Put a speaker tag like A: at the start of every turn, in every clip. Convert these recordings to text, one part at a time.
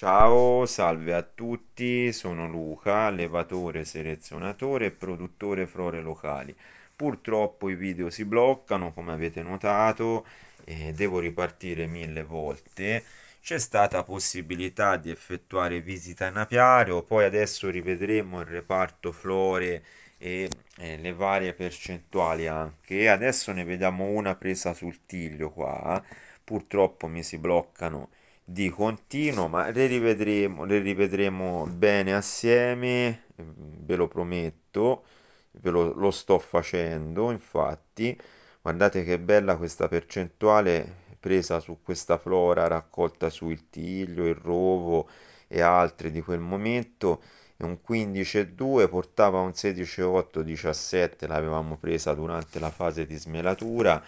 A: Ciao, salve a tutti, sono Luca, allevatore, selezionatore e produttore flore locali. Purtroppo i video si bloccano, come avete notato, e devo ripartire mille volte. C'è stata possibilità di effettuare visita in apiario, poi adesso rivedremo il reparto flore e eh, le varie percentuali anche. Adesso ne vediamo una presa sul tiglio qua, purtroppo mi si bloccano di continuo, ma le rivedremo, le rivedremo bene assieme, ve lo prometto, ve lo, lo sto facendo infatti. Guardate che bella questa percentuale presa su questa flora raccolta su il tiglio, il rovo e altre di quel momento un 15,2 portava un 16,8 17 l'avevamo presa durante la fase di smelatura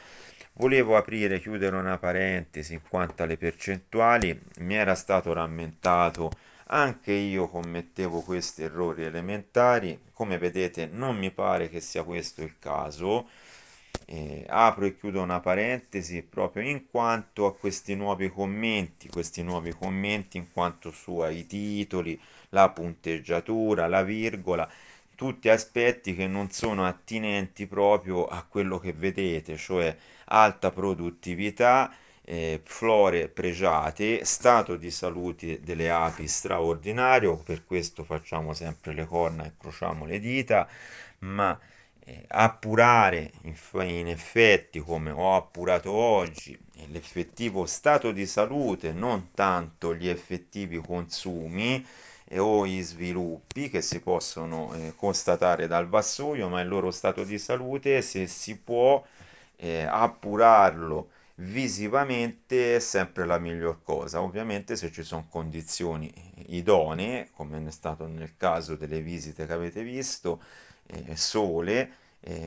A: Volevo aprire e chiudere una parentesi in quanto alle percentuali, mi era stato rammentato, anche io commettevo questi errori elementari, come vedete non mi pare che sia questo il caso, eh, apro e chiudo una parentesi proprio in quanto a questi nuovi commenti, questi nuovi commenti in quanto su ai titoli, la punteggiatura, la virgola, tutti aspetti che non sono attinenti proprio a quello che vedete, cioè alta produttività, eh, flore pregiate, stato di salute delle api straordinario, per questo facciamo sempre le corna e crociamo le dita, ma eh, appurare in, in effetti come ho appurato oggi l'effettivo stato di salute, non tanto gli effettivi consumi, o gli sviluppi che si possono eh, constatare dal vassoio, ma il loro stato di salute, se si può eh, appurarlo visivamente, è sempre la miglior cosa. Ovviamente se ci sono condizioni idonee, come è stato nel caso delle visite che avete visto, eh, sole, eh,